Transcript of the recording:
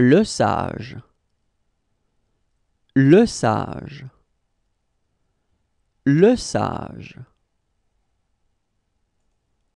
le sage, le sage, le sage.